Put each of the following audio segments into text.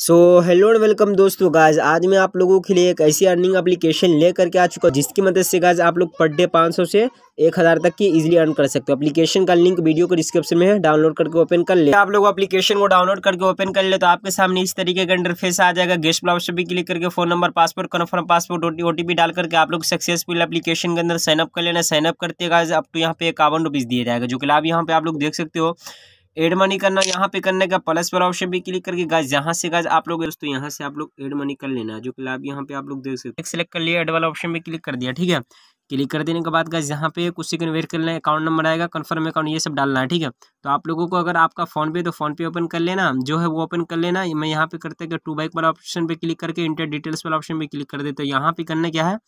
so hello and welcome दोस्तों गाज आज मैं आप लोगों के लिए एक ऐसी अर्निंग एप्लीकेशन लेकर के आ चुका हूँ जिसकी मदद से गाज आप लोग पर डे पाँच सौ से एक हज़ार तक की इजीली अर्न कर सकते हो एप्लीकेशन का लिंक वीडियो को डिस्क्रिप्शन में है डाउनलोड करके ओपन कर ले आप लोग एप्लीकेशन को डाउनलोड करके ओपन कर ले तो आपके सामने इस तरीके का इंटरफेस आ जाएगा गेस्ट ब्लॉक से भी क्लिक करके phone number passport confirm passport O T डाल करके आप लोग सक्सेसफुल एप्लीकेशन के अंदर साइनअप कर लेना साइनअप करते गाज आप तो यहाँ पे इक्यावन रुपीज़ दिया जाएगा जो कि आप यहाँ पे आप लोग देख सकते हो एड मनी करना यहाँ पे करने का प्लस वाला ऑप्शन भी क्लिक करके गाइज यहाँ से गाइज आप लोग दोस्तों यहाँ से आप लोग एड मनी कर लेना जो कि आप यहाँ पे आप लोग देख सकते हो कर लिया एड वाला ऑप्शन भी क्लिक कर दिया ठीक है क्लिक कर देने के बाद गाइज यहाँ पे कुछ सेकंड वेट कर लेना अकाउंट नंबर आएगा कन्फर्म अकाउंट ये सब डालना है ठीक है तो आप लोगों को अगर आपका फोन पे तो फोन पे ओपन कर लेना जो है वो ओपन कर लेना मैं यहाँ पे करते टू बाइक वाला ऑप्शन पे क्लिक करके इंटर डिटेल्स वाला ऑप्शन पे क्लिक कर देते तो यहाँ पे करना क्या है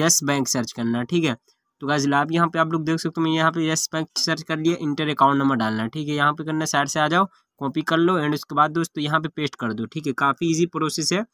यस बैंक सर्च करना ठीक है तो गाइज लाभ यहाँ पे आप लोग देख सकते हो मैं यहाँ पे बैंक सर्च कर लिया इंटर अकाउंट नंबर डालना है ठीक है यहाँ पे करना साइड से आ जाओ कॉपी कर लो एंड उसके बाद दोस्तों यहाँ पे पेस्ट कर दो ठीक है काफ़ी इजी प्रोसेस है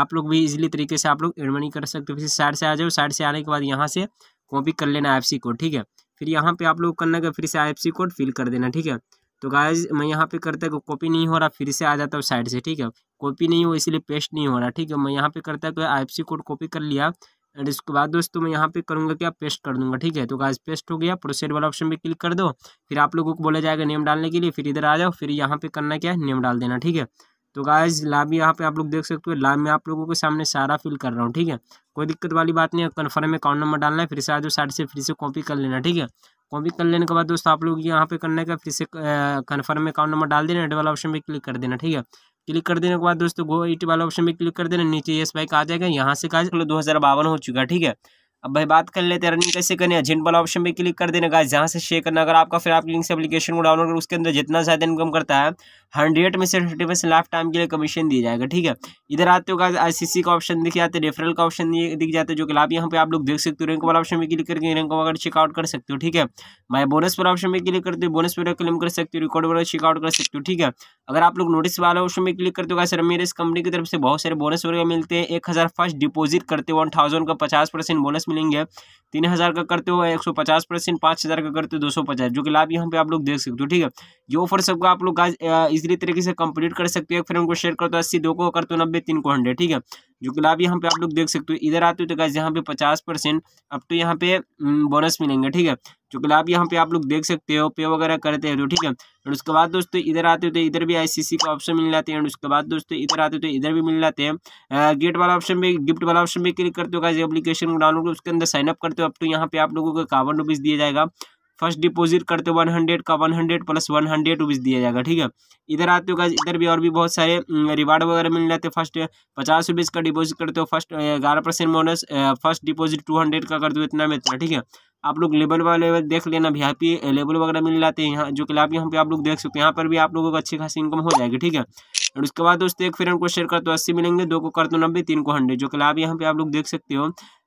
आप लोग भी इजीली तरीके से आप लोग एड मनी कर सकते हो फिर साइड से आ जाओ साइड से आने के बाद यहाँ से कॉपी कर लेना आई कोड ठीक है फिर यहाँ पे आप लोग करना फिर से आई कोड फिल कर देना ठीक है तो गाइज मैं यहाँ पे करता है कॉपी नहीं हो रहा फिर से आ जाता हूँ साइड से ठीक है कॉपी नहीं हो इसलिए पेस्ट नहीं हो रहा ठीक है मैं यहाँ पर करता है एफ कोड कॉपी कर लिया एंड इसके बाद दोस्तों मैं यहाँ पे करूँगा क्या पेस्ट कर दूंगा ठीक है तो गाइस पेस्ट हो गया प्रोसेड वाला ऑप्शन पे क्लिक कर दो फिर आप लोगों को बोला जाएगा नेम डालने के लिए फिर इधर आ जाओ फिर यहाँ पे करना क्या है नेम डाल देना ठीक है तो गाइस लाभ यहाँ पे आप लोग देख सकते हो लाभ में आप लोगों के सामने सारा फिल कर रहा हूँ ठीक है कोई दिक्कत वाली बात नहीं है कन्फर्म अकाउंट नंबर डालना है फिर से आ जाओ साइड से फिर से कॉपी कर लेना ठीक है कॉपी कर लेने के बाद दोस्तों आप लोग यहाँ पे करने का फिर से कन्फर्म अकाउंट नंबर डाल देना एड वाला ऑप्शन पर क्लिक कर देना ठीक है क्लिक कर देने के बाद दोस्तों गो इट वाला ऑप्शन में क्लिक कर देना नीचे ये बाइक आ जाएगा यहाँ से कहा दो हज़ार बावन हो चुका है ठीक है अब भाई बात कर लेते हैं रनिंग कैसे करनी है झिंड वाला ऑप्शन में क्लिक कर देने का जहाँ से शेयर करना अगर आपका फिर आप लिंक से एप्लीकेशन को डाउनलोड कर उसके अंदर जितना ज़्यादा इनकम करता है हंड्रेड में से फिफ्टी परसेंट लाइफ टाइम के लिए कमीशन दिया जाएगा ठीक है इधर आते होगा आईसीसी का ऑप्शन दिख जाता है रेफरल का ऑप्शन दिख जाता है जो कि आप यहाँ पे आप लोग देख सकते हो रैंक वाला ऑप्शन में क्लिक करके रैंक वगैरह चेकआउट कर सकते हो ठीक है मैं बोनस पर ऑप्शन में क्लिक करते हो बोनस पर क्लेम कर सकते हो रिकॉर्ड वगैरह चेकआउट कर सकते हो ठीक है अगर आप लोग नोटिस वाला ऑप्शन में क्लिक करते हो सर मेरे इस कंपनी की तरफ से बहुत सारे बोनस वगैरह मिलते हैं एक हज़ार फर्स्ट डिपोजिट करते हो वन थाउजेंड का पचास परसेंट बोनस मिलेंगे तीन हज़ार का करते हो एक सौ पचास परसेंट पाँच हज़ार का करते हो दो सौ पचास जो कि लाभ यहाँ पे आप लोग देख सकते हो ठीक है ये ऑफर सबका आप लोग इजीली तरीके से कंप्लीट कर सकते हो एक फिर को शेयर कर दो अस्सी दो को कर दो नब्बे तीन को हंड्रेड ठीक है जो कि लाभ यहाँ पे आप लोग देख सकते हो इधर आते हो तो गैस यहाँ पे पचास परसेंट अब तो यहाँ पे बोनस हम्म, मिलेंगे ठीक है जो कि लाभ यहाँ पे आप लोग देख सकते हो पे वगैरह करते हो ठीक है और उसके बाद दोस्तों इधर आते हो तो इधर भी आईसीसी का ऑप्शन मिल जाते हैं और उसके बाद दोस्तों इधर आते हो तो इधर भी मिल जाते हैं गेट वाला ऑप्शन में गिफ्ट वाला ऑप्शन में क्लिक करते हो गाइज एप्लीकेशन को डाउनलोड उसके अंदर साइनअप करते हो अब तो यहाँ पे आप लोगों को इक्यावन दिया जाएगा फर्स्ट डिपॉजिट करते वन हंड्रेड का one hundred plus one hundred rupees दिया जाएगा ठीक है इधर आते हो इधर भी और भी बहुत सारे रिवार्ड वगैरह मिल जाते फर्स्ट पचास रुपीज़ का डिपॉजिट करते हो फर्स्ट ग्यारह percent bonus first deposit two hundred का कर दो इतना में इतना ठीक है आप लोग लेवल वाले लेवल देख लेना भी हैप्पी लेवल वगैरह मिल जाते हैं यहाँ जो कि आप यहाँ पे आप लोग देख सकते हैं यहाँ पर भी आप लोगों को अच्छी खासी इनकम हो जाएगी ठीक है और उसके बाद दोस्तों एक फिर को शेयर कर तो अस्सी मिलेंगे दो को कर दो तो नब्बे तीन को हंड्रेड जो कि आप यहाँ पे आप लोग देख सकते हो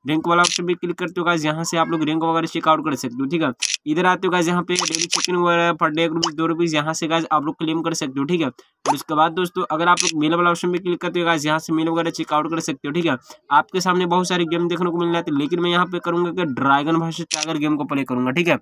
रैंक वाला ऑप्शन भी क्लिक करते हो गाइज यहाँ से आप लोग रैंक वगैरह चेकआउट कर सकते हो ठीक है इधर आते हो गाइज यहाँ पे डेली चिकन वगैरह पर डे एक रुपीज़ दो रुपीज़ यहाँ से गाइज आप लोग क्लेम कर सकते हो ठीक है और उसके बाद दोस्तों अगर आप लोग मेल वाला ऑप्शन भी क्लिक करते हो गाइज यहाँ से मेल वगैरह चेकआउट कर सकते हो ठीक है आपके सामने बहुत सारे गेम देखने को मिल जाते हैं लेकिन मैं यहाँ पे करूँगा कि ड्रैगन भाषा टाइगर गेम को प्ले करूँगा ठीक है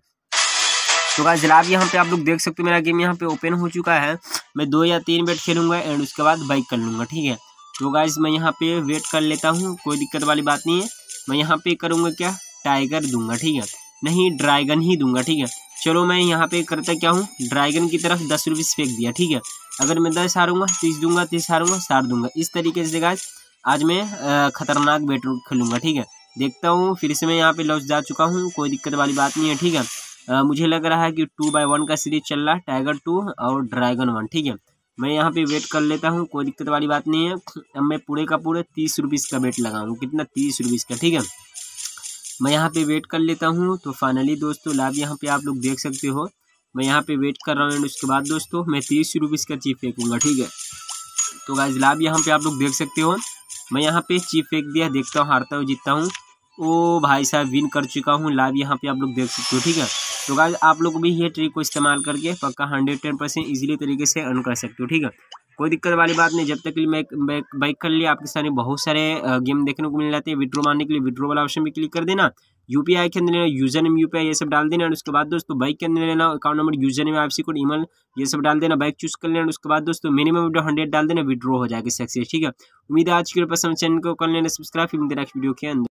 तो गाइज लाभ यहाँ पे आप लोग देख सकते हो मेरा गेम यहाँ पे ओपन हो चुका है मैं दो या तीन वेट खेलूँगा एंड उसके बाद बाइक कर लूँगा ठीक है तो गाइज मैं यहाँ पे वेट कर लेता हूँ कोई दिक्कत वाली बात नहीं है मैं यहाँ पे करूँगा क्या टाइगर दूंगा ठीक है नहीं ड्रैगन ही दूंगा ठीक है चलो मैं यहाँ पे करता क्या हूँ ड्रैगन की तरफ दस रुपीज़ फेंक दिया ठीक है अगर मैं दस हारूंगा तीस दूंगा तीस हारूंगा साठ दूंगा इस तरीके से गाइज आज मैं ख़तरनाक बेट रूट खेलूँगा ठीक है देखता हूँ फिर से मैं यहाँ पे लॉस जा चुका हूँ कोई दिक्कत वाली बात नहीं है ठीक है आ, मुझे लग रहा है कि टू बाई वन का सीरीज चल रहा है टाइगर टू और ड्रैगन वन ठीक है मैं यहाँ पे वेट कर लेता हूँ कोई दिक्कत वाली बात नहीं है अब मैं पूरे का पूरे तीस रुपीस का वेट लगाऊँ कितना तीस रुपीस का ठीक है मैं यहाँ पे वेट कर लेता हूँ तो फाइनली दोस्तों लाभ यहाँ पे आप लोग देख सकते हो मैं यहाँ पे वेट कर रहा हूँ एंड उसके बाद दोस्तों मैं तीस रुपीस का चीप फेंकूँगा ठीक है तो गाइज लाभ यहाँ पे आप लोग देख सकते हो मैं यहाँ पे चीप फेंक दिया देखता हूँ हारता हूँ जीतता हूँ ओ भाई साहब विन कर चुका हूँ लाइव यहाँ पे आप लोग देख सकते हो ठीक है तो गाइज आप लोग भी ये ट्रिक को इस्तेमाल करके पक्का हंड्रेड टेन परसेंट ईजिली तरीके से अर्न कर सकते हो ठीक है कोई दिक्कत वाली बात नहीं जब तक के लिए मैं बाइक कर लिया आपके सामने बहुत सारे गेम देखने को मिल जाते हैं विड्रो मारने के लिए विड्रो वाला ऑप्शन भी क्लिक कर देना यूपीआई के अंदर लेना यूजर नेम यूपीआई ये सब डाल देना और उसके बाद दोस्तों बाइक के अंदर लेना अकाउंट नंबर यूजर नेम आपसी कोड ईमेल ये सब डाल देना बाइक चूज कर लेना उसके बाद दोस्तों मिनिमम विड्रो हंड्रेड डाल देना विड्रो हो जाएगा सक्सेस ठीक है उम्मीद है आज के पसंद चैनल को कर लेना सब्सक्राइब मिलते नेक्स्ट वीडियो के अंदर